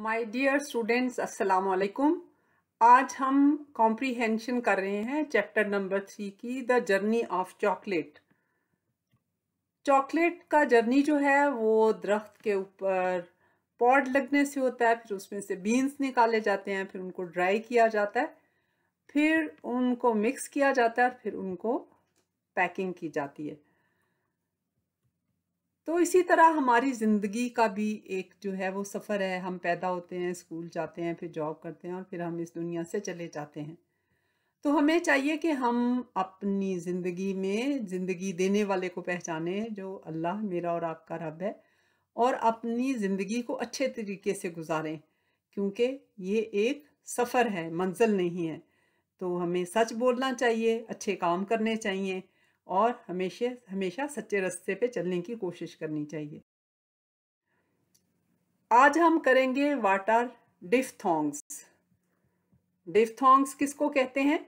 my dear students अस्सलाम वालेकुम आज हम कॉम्प्रीहेंशन कर रहे हैं चैप्टर नंबर थ्री की the journey of chocolate chocolate का जर्नी जो है वो दरख्त के ऊपर पॉड लगने से होता है फिर उसमें से बीन्स निकाले जाते हैं फिर उनको ड्राई किया जाता है फिर उनको मिक्स किया जाता है फिर उनको पैकिंग की जाती है तो इसी तरह हमारी ज़िंदगी का भी एक जो है वो सफ़र है हम पैदा होते हैं स्कूल जाते हैं फिर जॉब करते हैं और फिर हम इस दुनिया से चले जाते हैं तो हमें चाहिए कि हम अपनी ज़िंदगी में ज़िंदगी देने वाले को पहचाने जो अल्लाह मेरा और आपका रब है और अपनी ज़िंदगी को अच्छे तरीके से गुजारें क्योंकि ये एक सफ़र है मंजिल नहीं है तो हमें सच बोलना चाहिए अच्छे काम करने चाहिए और हमेशा हमेशा सच्चे रस्ते पे चलने की कोशिश करनी चाहिए आज हम करेंगे वाट आर डिफथोंग्स डिफथोंग्स किसको कहते हैं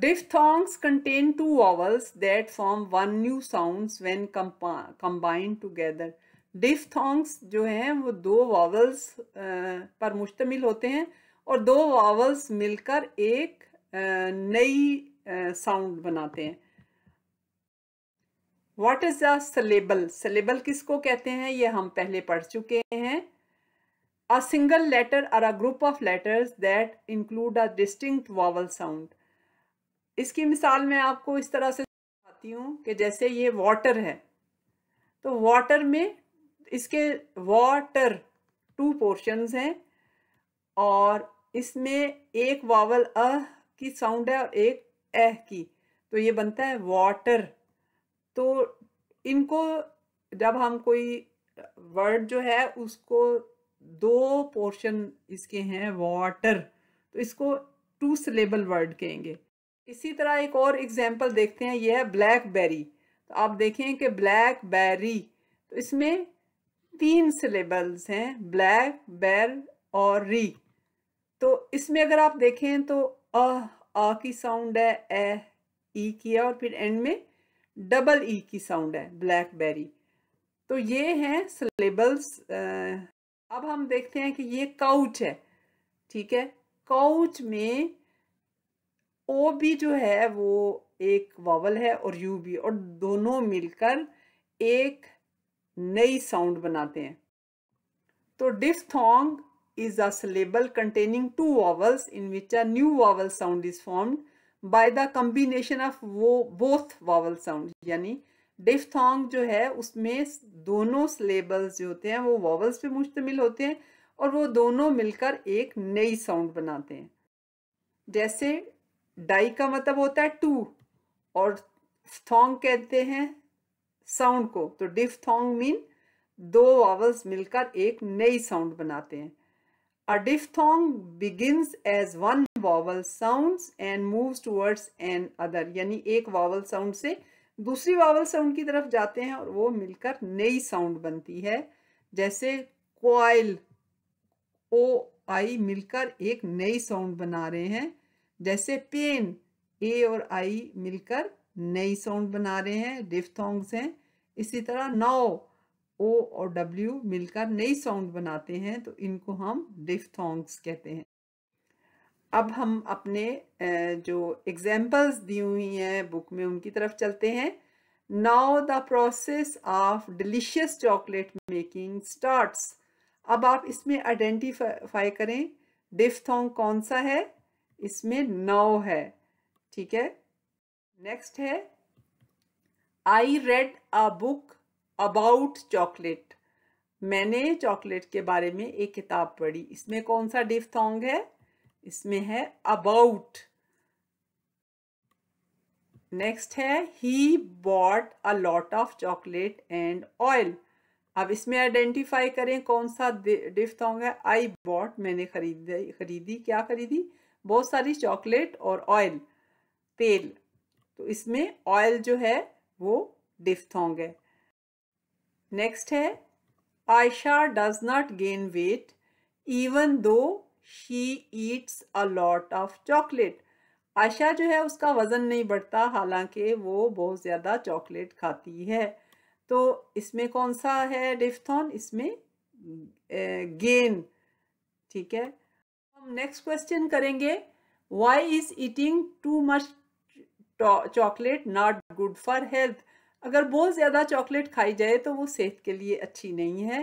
diphthongs contain two vowels that form one new sound when combined together diphthongs जो है वो दो वॉवल्स पर मुश्तमिल होते हैं और दो वॉवल्स मिलकर एक नई साउंड बनाते हैं वॉट इज अ सलेबल सलेबल किसको कहते हैं ये हम पहले पढ़ चुके हैं अ सिंगल लेटर और a group of letters that include a distinct vowel sound इसकी मिसाल मैं आपको इस तरह से बताती हूँ कि जैसे ये वाटर है तो वाटर में इसके वाटर टू पोर्शंस हैं और इसमें एक वावल अ की साउंड है और एक एह की तो ये बनता है वाटर तो इनको जब हम कोई वर्ड जो है उसको दो पोर्शन इसके हैं वाटर तो इसको टू सिलेबल वर्ड कहेंगे इसी तरह एक और एग्जाम्पल देखते हैं यह है ब्लैक बेरी तो आप देखें कि ब्लैक बेरी तो इसमें तीन सिलेबल्स हैं ब्लैक बेर और री तो इसमें अगर आप देखें तो अह आ की साउंड है ए ई e की है और फिर एंड में डबल ई e की साउंड है ब्लैकबेरी तो ये हैं सिलेबल्स अब हम देखते हैं कि ये काउच है ठीक है काउच में ओ भी जो है वो एक वावल है और यू भी और दोनों मिलकर एक नई साउंड बनाते हैं तो diphthong is a syllable containing two vowels in which a new vowel sound is formed by the combination of वो both vowel sound यानी डिफ्थोंग जो है उसमें दोनों सिलेबल्स जो होते हैं वो वॉवल्स पे मुश्तमिल होते हैं और वो दोनों मिलकर एक नई साउंड बनाते हैं जैसे डाई का मतलब होता है टू और थोंग कहते हैं साउंड को तो डिफ थोंग मीन दो वावल्स मिलकर एक नई साउंड बनाते हैं A diphthong begins as one vowel sounds and moves towards an other यानी एक vowel sound से दूसरी vowel sound की तरफ जाते हैं और वो मिलकर नई sound बनती है जैसे coil ओ आई मिलकर एक नई साउंड बना रहे हैं जैसे पेन ए और आई मिलकर नई साउंड बना रहे हैं डिफ्थोंग्स हैं इसी तरह नाव ओ और डब्ल्यू मिलकर नई साउंड बनाते हैं तो इनको हम डिफ्थोंग्स कहते हैं अब हम अपने जो एग्जाम्पल्स दी हुई हैं बुक में उनकी तरफ चलते हैं now the process of delicious chocolate making starts अब आप इसमें आइडेंटिफाई करें डिफ्थोंग कौन सा है इसमें नाउ है ठीक है नेक्स्ट है I read a book about chocolate मैंने चॉकलेट के बारे में एक किताब पढ़ी इसमें कौन सा डिफ है इसमें है अबाउट नेक्स्ट है he bought a lot of chocolate and oil अब इसमें आइडेंटिफाई करें कौन सा डिफ है आई बॉट मैंने खरीदी खरीदी क्या खरीदी बहुत सारी चॉकलेट और ऑयल तेल तो इसमें ऑयल जो है वो डिफ है नेक्स्ट है Ayesha does not gain weight even though she eats a lot of chocolate Ayesha जो है उसका वज़न नहीं बढ़ता हालांकि वो बहुत ज़्यादा चॉकलेट खाती है तो इसमें कौन सा है डिफ्थॉन इसमें गेन ठीक है हम नेक्स्ट क्वेश्चन करेंगे why is eating too much chocolate not good for health अगर बहुत ज़्यादा चॉकलेट खाई जाए तो वो सेहत के लिए अच्छी नहीं है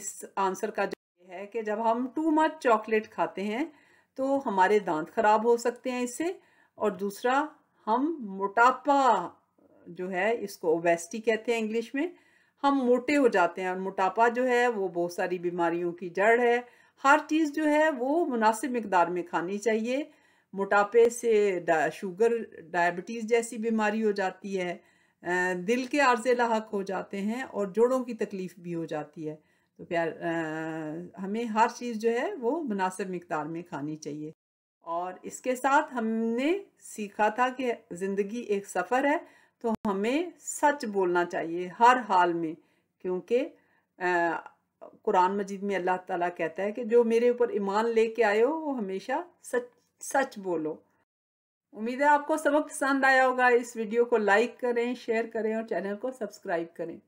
इस आंसर का जवाब है कि जब हम टू मच चॉकलेट खाते हैं तो हमारे दांत खराब हो सकते हैं इससे और दूसरा हम मोटापा जो है इसको ओबेसिटी कहते हैं इंग्लिश में हम मोटे हो जाते हैं और मोटापा जो है वो बहुत सारी बीमारियों की जड़ है हर चीज़ जो है वो मुनासिब मकदार में खानी चाहिए मोटापे से शुगर डायबिटीज़ जैसी बीमारी हो जाती है दिल के आर्जे लाक हो जाते हैं और जोड़ों की तकलीफ़ भी हो जाती है तो प्यार आ, हमें हर चीज़ जो है वो मुनासिब मकदार में खानी चाहिए और इसके साथ हमने सीखा था कि ज़िंदगी एक सफ़र है तो हमें सच बोलना चाहिए हर हाल में क्योंकि कुरान मजीद में अल्लाह ताला कहता है कि जो मेरे ऊपर ईमान लेके आए हो वो हमेशा सच सच बोलो उम्मीद है आपको सबक पसंद आया होगा इस वीडियो को लाइक करें शेयर करें और चैनल को सब्सक्राइब करें